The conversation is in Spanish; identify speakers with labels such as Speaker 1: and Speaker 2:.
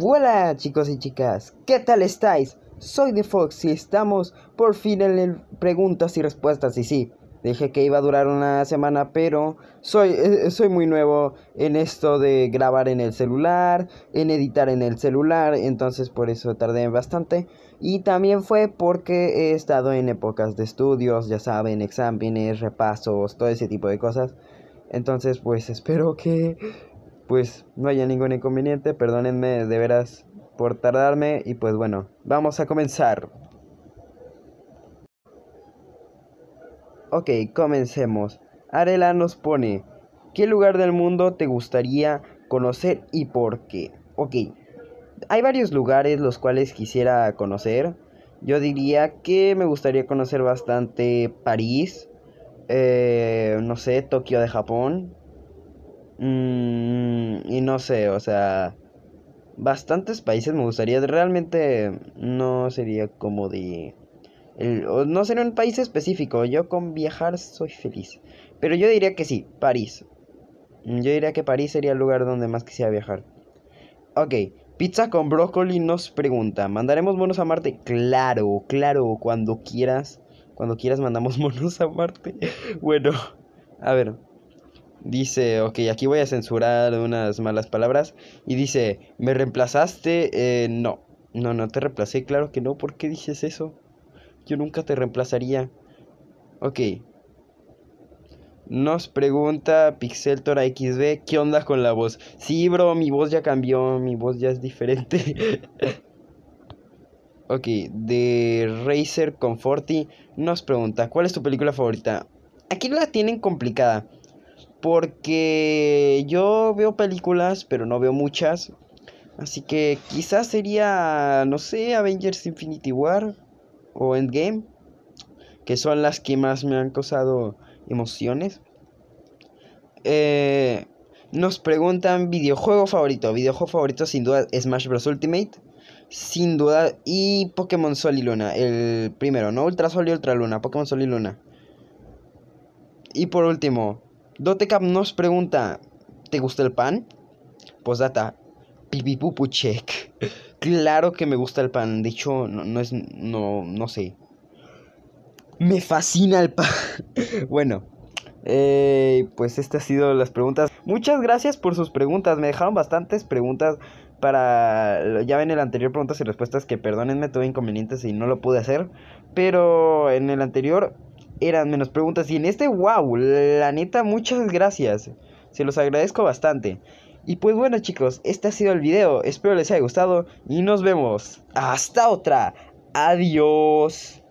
Speaker 1: Hola chicos y chicas, ¿qué tal estáis? Soy de Fox y estamos por fin en el preguntas y respuestas y sí, dije que iba a durar una semana pero soy, eh, eh, soy muy nuevo en esto de grabar en el celular, en editar en el celular, entonces por eso tardé bastante y también fue porque he estado en épocas de estudios, ya saben, exámenes, repasos, todo ese tipo de cosas. Entonces, pues espero que pues no haya ningún inconveniente, perdónenme de veras por tardarme y pues bueno, vamos a comenzar. Ok, comencemos. Arela nos pone, ¿qué lugar del mundo te gustaría conocer y por qué? Ok, hay varios lugares los cuales quisiera conocer. Yo diría que me gustaría conocer bastante París, eh, no sé, Tokio de Japón, mm, no sé, o sea, bastantes países me gustaría. Realmente no sería como de... no sería un país específico. Yo con viajar soy feliz. Pero yo diría que sí, París. Yo diría que París sería el lugar donde más quisiera viajar. Ok, pizza con brócoli nos pregunta. ¿Mandaremos monos a Marte? Claro, claro, cuando quieras. Cuando quieras mandamos monos a Marte. bueno, a ver dice, ok, aquí voy a censurar unas malas palabras. Y dice, ¿me reemplazaste? Eh, no, no, no te reemplacé, claro que no. ¿Por qué dices eso? Yo nunca te reemplazaría. Ok. Nos pregunta Tora XB, ¿qué onda con la voz? Sí, bro, mi voz ya cambió, mi voz ya es diferente. ok, de Racer Conforti nos pregunta, ¿cuál es tu película favorita? Aquí la tienen complicada. Porque yo veo películas, pero no veo muchas. Así que quizás sería, no sé, Avengers Infinity War o Endgame. Que son las que más me han causado emociones. Eh, nos preguntan videojuego favorito. Videojuego favorito sin duda Smash Bros. Ultimate. Sin duda. Y Pokémon Sol y Luna. El primero, ¿no? Ultra Sol y Ultra Luna. Pokémon Sol y Luna. Y por último, Dotecap nos pregunta, ¿te gusta el pan? Pues data pipipupuchek claro que me gusta el pan, de hecho, no, es, no, no sé. Me fascina el pan. bueno, eh, pues estas han sido las preguntas. Muchas gracias por sus preguntas. Me dejaron bastantes preguntas para... Ya ven el anterior preguntas y respuestas que perdónenme, tuve inconvenientes y no lo pude hacer. Pero en el anterior eran menos preguntas. Y en este, wow, la neta, muchas gracias. Se los agradezco bastante. Y pues bueno chicos, este ha sido el video. Espero les haya gustado y nos vemos. Hasta otra. Adiós.